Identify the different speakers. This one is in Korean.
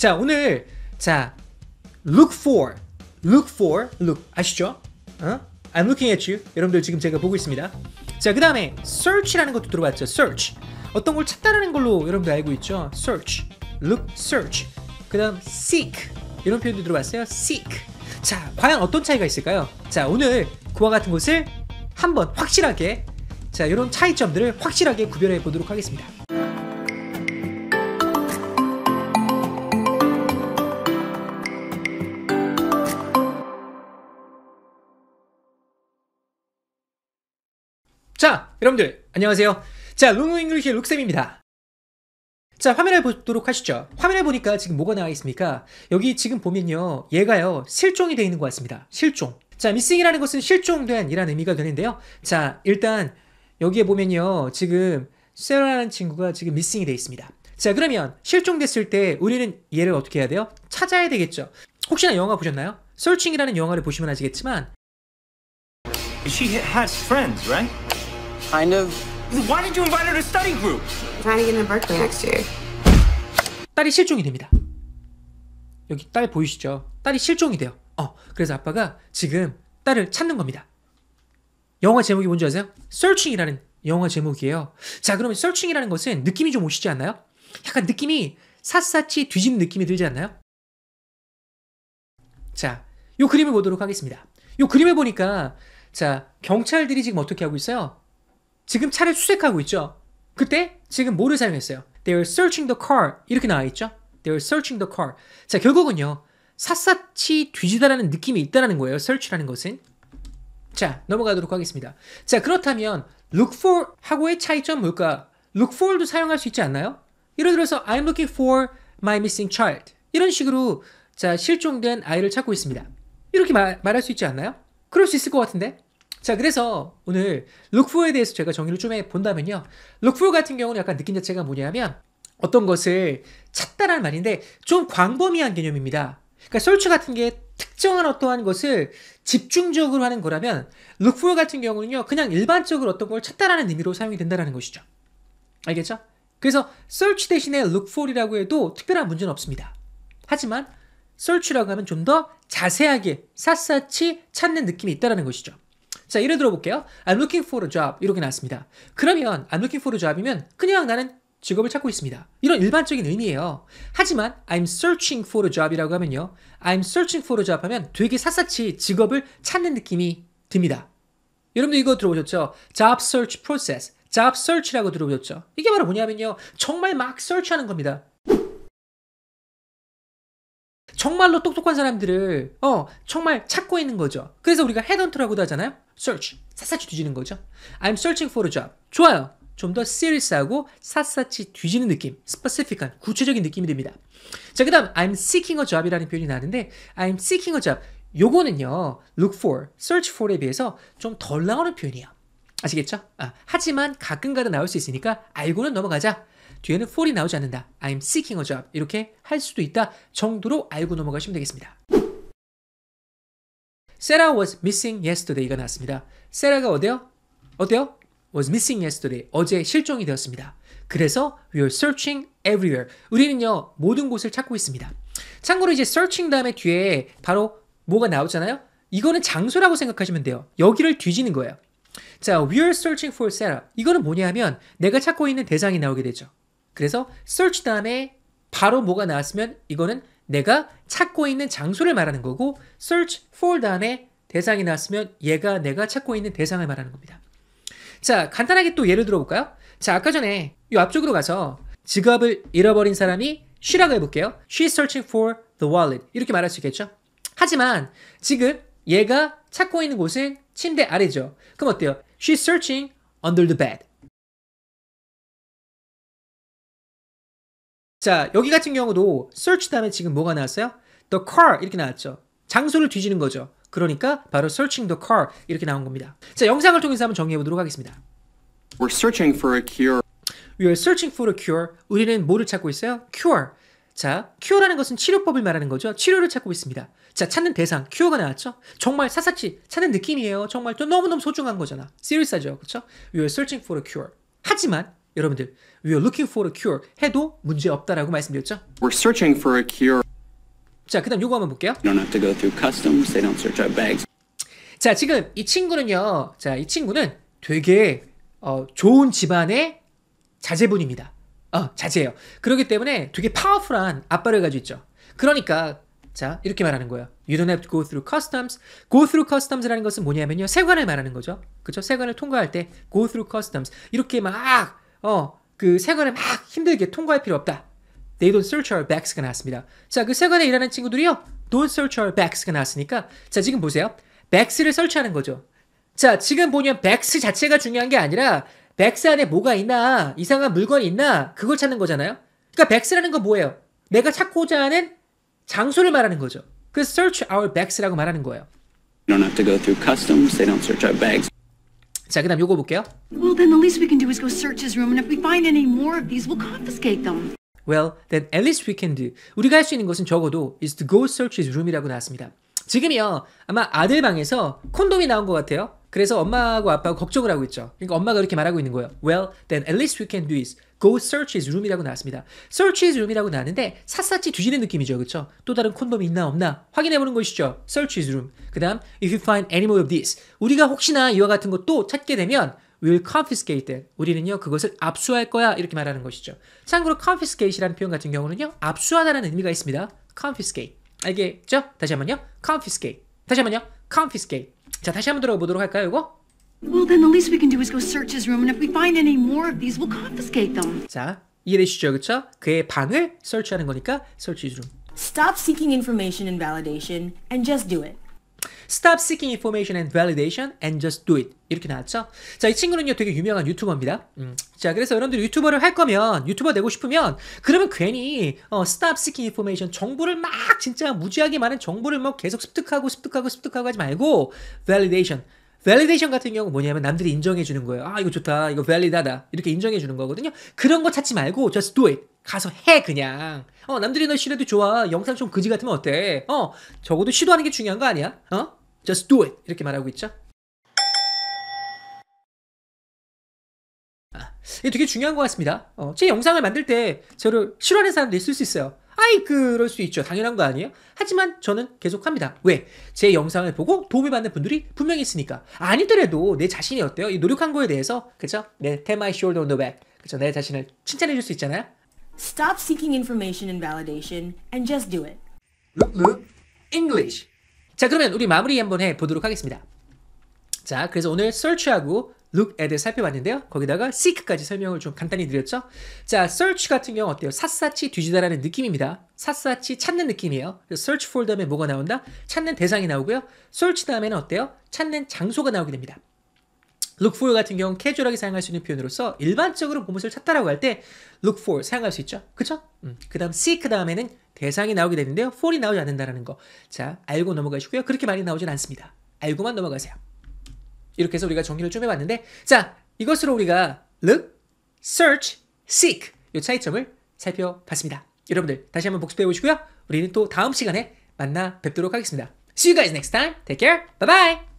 Speaker 1: 자, 오늘 자 look for, look for, look 아시죠? 어? I'm looking at you. 여러분들 지금 제가 보고 있습니다. 자, 그 다음에 search라는 것도 들어봤죠. search. 어떤 걸 찾다라는 걸로 여러분들 알고 있죠. search, look, search. 그 다음 seek. 이런 표현도 들어봤어요. seek. 자, 과연 어떤 차이가 있을까요? 자, 오늘 그와 같은 것을 한번 확실하게 자, 이런 차이점들을 확실하게 구별해 보도록 하겠습니다. 자, 여러분들 안녕하세요. 자, 룽우 잉글리시 룩쌤입니다. 자, 화면을 보도록 하시죠. 화면을 보니까 지금 뭐가 나와 있습니까? 여기 지금 보면요. 얘가요. 실종이 되어 있는 것 같습니다. 실종. 자, 미싱이라는 것은 실종된 이라는 의미가 되는데요. 자, 일단 여기에 보면요. 지금 세라라는 친구가 지금 미싱이 되어 있습니다. 자, 그러면 실종됐을 때 우리는 얘를 어떻게 해야 돼요? 찾아야 되겠죠. 혹시나 영화 보셨나요? 솔칭이라는 영화를 보시면 아시겠지만 She has friends, right? Kind of. Why did you invite her to study group? trying to get into Berkeley next year. 딸이 실종이 됩니다. 여기 딸 보이시죠? 딸이 실종이 돼요. 어, 그래서 아빠가 지금 딸을 찾는 겁니다. 영화 제목이 뭔지 아세요? Searching이라는 영화 제목이에요. 자, 그러면 Searching이라는 것은 느낌이 좀 오시지 않나요? 약간 느낌이 샅샅이 뒤집는 느낌이 들지 않나요? 자, 요 그림을 보도록 하겠습니다. 요 그림을 보니까 자, 경찰들이 지금 어떻게 하고 있어요? 지금 차를 수색하고 있죠. 그때 지금 뭐를 사용했어요? They are searching the car. 이렇게 나와 있죠. They are searching the car. 자, 결국은요. 샅샅이 뒤지다라는 느낌이 있다는 거예요. search라는 것은. 자, 넘어가도록 하겠습니다. 자, 그렇다면 look for 하고의 차이점 뭘까? look for도 사용할 수 있지 않나요? 예를 들어서 I'm looking for my missing child. 이런 식으로 자, 실종된 아이를 찾고 있습니다. 이렇게 말, 말할 수 있지 않나요? 그럴 수 있을 것 같은데. 자, 그래서 오늘 룩4에 대해서 제가 정의를 좀 해본다면요. 룩4 같은 경우는 약간 느낌 자체가 뭐냐면 어떤 것을 찾다라는 말인데 좀 광범위한 개념입니다. 그러니까 설치 같은 게 특정한 어떠한 것을 집중적으로 하는 거라면 룩4 같은 경우는요. 그냥 일반적으로 어떤 걸 찾다라는 의미로 사용이 된다는 것이죠. 알겠죠? 그래서 search 대신에 look4이라고 해도 특별한 문제는 없습니다. 하지만 search라고 하면 좀 더 자세하게 샅샅이 찾는 느낌이 있다는 것이죠. 자, 예를 들어볼게요. I'm looking for a job. 이렇게 나왔습니다. 그러면 I'm looking for a job이면 그냥 나는 직업을 찾고 있습니다. 이런 일반적인 의미예요. 하지만 I'm searching for a job이라고 하면요. I'm searching for a job 하면 되게 샅샅이 직업을 찾는 느낌이 듭니다. 여러분도 이거 들어보셨죠? job search process, job search라고 들어보셨죠? 이게 바로 뭐냐면요. 정말 막 search하는 겁니다. 정말로 똑똑한 사람들을 어 정말 찾고 있는 거죠. 그래서 우리가 헤던트라고도 하잖아요. search 샅샅이 뒤지는 거죠. I'm searching for a job. 좋아요. 좀 더 serious하고 샅샅이 뒤지는 느낌, specific한 구체적인 느낌이 됩니다. 자, 그다음 I'm seeking a job이라는 표현이 나는데 I'm seeking a job 요거는요 look for, search for에 비해서 좀 덜 나오는 표현이에요. 아시겠죠? 아, 하지만 가끔가다 나올 수 있으니까 알고는 넘어가자. 뒤에는 f a l 이 나오지 않는다. I'm seeking a job. 이렇게 할 수도 있다 정도로 알고 넘어가시면 되겠습니다. Sarah was missing yesterday가 나왔습니다. 세라가 어때요? 어때요? was missing yesterday. 어제 실종이 되었습니다. 그래서 we are searching everywhere. 우리는요, 모든 곳을 찾고 있습니다. 참고로 이제 searching 다음에 뒤에 바로 뭐가 나오잖아요? 이거는 장소라고 생각하시면 돼요. 여기를 뒤지는 거예요. 자, we are searching for Sarah. 이거는 뭐냐 하면 내가 찾고 있는 대상이 나오게 되죠. 그래서 search 다음에 바로 뭐가 나왔으면 이거는 내가 찾고 있는 장소를 말하는 거고 search for 다음에 대상이 나왔으면 얘가 내가 찾고 있는 대상을 말하는 겁니다. 자, 간단하게 또 예를 들어볼까요? 자, 아까 전에 이 앞쪽으로 가서 지갑을 잃어버린 사람이 she라고 해볼게요. She's searching for the wallet. 이렇게 말할 수 있겠죠? 하지만 지금 얘가 찾고 있는 곳은 침대 아래죠. 그럼 어때요? She's searching under the bed. 자, 여기 같은 경우도 search 다음에 지금 뭐가 나왔어요? the car 이렇게 나왔죠. 장소를 뒤지는 거죠. 그러니까 바로 searching the car 이렇게 나온 겁니다. 자, 영상을 통해서 한번 정리해 보도록 하겠습니다. We're searching for a cure. We are searching for a cure. 우리는 뭐를 찾고 있어요? cure. 자, cure라는 것은 치료법을 말하는 거죠. 치료를 찾고 있습니다. 자, 찾는 대상, cure가 나왔죠? 정말 사사치 찾는 느낌이에요. 정말 또 너무너무 소중한 거잖아. s e r i o u s 하죠. 그렇죠? We are searching for a cure. 하지만 여러분들 we are looking for a cure 해도 문제 없다라고 말씀드렸죠? We're searching for a cure. 자, 그다음 요거 한번 볼게요. You don't have to go through customs. They don't search our bags. 자, 지금 이 친구는요. 자, 이 친구는 되게 어, 좋은 집안의 자제분입니다. 어, 자제예요. 그렇기 때문에 되게 파워풀한 아빠를 가지고 있죠. 그러니까 자, 이렇게 말하는 거예요. You don't have to go through customs. go through customs라는 것은 뭐냐면요. 세관을 말하는 거죠. 그렇죠? 세관을 통과할 때 go through customs. 이렇게 막 어, 그 세관에 막 힘들게 통과할 필요 없다. They don't search our backs가 나왔습니다. 자, 그 세관에 일하는 친구들이요. Don't search our backs가 나왔으니까 자, 지금 보세요. backs를 설치하는 거죠. 자, 지금 보면 backs 자체가 중요한 게 아니라 backs 안에 뭐가 있나, 이상한 물건이 있나 그걸 찾는 거잖아요. 그러니까 backs라는 건 뭐예요? 내가 찾고자 하는 장소를 말하는 거죠. 그 search our backs라고 말하는 거예요. You don't have to go through customs. They don't search our bags. 자, 그다음 요거 볼게요. Well, then the least we can do is go search his room, and if we find any more of these, we'll confiscate them. Well, then at least we can do. 우리가 할 수 있는 것은 적어도 is to go search his room이라고 나왔습니다. 지금이요 아마 아들 방에서 콘돔이 나온 것 같아요. 그래서 엄마하고 아빠가 걱정을 하고 있죠. 그러니까 엄마가 이렇게 말하고 있는 거예요. Well, then at least we can do is go search his room이라고 나왔습니다. search his room이라고 나왔는데 샅샅이 뒤지는 느낌이죠. 그렇죠? 또 다른 콘돔이 있나 없나 확인해 보는 것이죠. search his room. 그다음 if you find any more of this 우리가 혹시나 이와 같은 것도 찾게 되면 will confiscate them. 우리는요 그것을 압수할 거야 이렇게 말하는 것이죠. 참고로 confiscate이라는 표현 같은 경우는요 압수하다는 의미가 있습니다. confiscate 알겠죠? 다시 한번요 confiscate 다시 한번요 confiscate 자, 다시 한번 들어보도록 할까요, 이거? Well, then the least we can do is go search his room, and if we find any more of these, we'll confiscate them. 자, 이해되시죠, 그렇죠? 그의 방을 search하는 거니까 search his room. Stop seeking information and validation, and just do it. Stop seeking information and validation and just do it. 이렇게 나왔죠. 자, 이 친구는요, 되게 유명한 유튜버입니다. 음. 자, 그래서 여러분들 유튜버를 할 거면, 유튜버 되고 싶으면, 그러면 괜히, 어, stop seeking information, 정보를 막 진짜 무지하게 많은 정보를 뭐 계속 습득하고, 습득하고, 습득하고 하지 말고, validation. 밸리데이션 같은 경우 뭐냐면 남들이 인정해 주는 거예요. 아, 이거 좋다. 이거 밸리다다. 이렇게 인정해 주는 거거든요. 그런 거 찾지 말고 just do it. 가서 해 그냥. 어, 남들이 너 싫어도 좋아. 영상 좀 그지 같으면 어때? 어, 적어도 시도하는 게 중요한 거 아니야? 어? just do it. 이렇게 말하고 있죠. 아, 이게 되게 중요한 것 같습니다. 어, 제 영상을 만들 때 저를 싫어하는 사람도 있을 수 있어요. 아이 그럴 수 있죠. 당연한 거 아니에요? 하지만 저는 계속합니다. 왜? 제 영상을 보고 도움을 받는 분들이 분명히 있으니까. 아니더라도 내 자신이 어때요? 이 노력한 거에 대해서 그쵸? 내테마 네, my s h o u 그쵸? 내 자신을 칭찬해 줄 수 있잖아요. Stop seeking information and validation and just do it. English. 자 그러면 우리 마무리 한번 해보도록 하겠습니다. 자 그래서 오늘 설치하고 look에 대해 살펴봤는데요. 거기다가 seek까지 설명을 좀 간단히 드렸죠. 자, search 같은 경우 어때요? 샅샅이 뒤지다라는 느낌입니다. 샅샅이 찾는 느낌이에요. search f o 에 뭐가 나온다? 찾는 대상이 나오고요. search 다음에는 어때요? 찾는 장소가 나오게 됩니다. look for 같은 경우 캐주얼하게 사용할 수 있는 표현으로서 일반적으로 보물을 찾다라고 할 때 look for 사용할 수 있죠. 그쵸? 음, 그 다음 seek 다음에는 대상이 나오게 되는데요. for이 나오지 않는다라는 거. 자, 알고 넘어가시고요. 그렇게 많이 나오진 않습니다. 알고만 넘어가세요. 이렇게 해서 우리가 정리를 좀 해봤는데 자 이것으로 우리가 look, search, seek 이 차이점을 살펴봤습니다. 여러분들 다시 한번 복습해 보시고요. 우리는 또 다음 시간에 만나 뵙도록 하겠습니다. See you guys next time. Take care. Bye bye.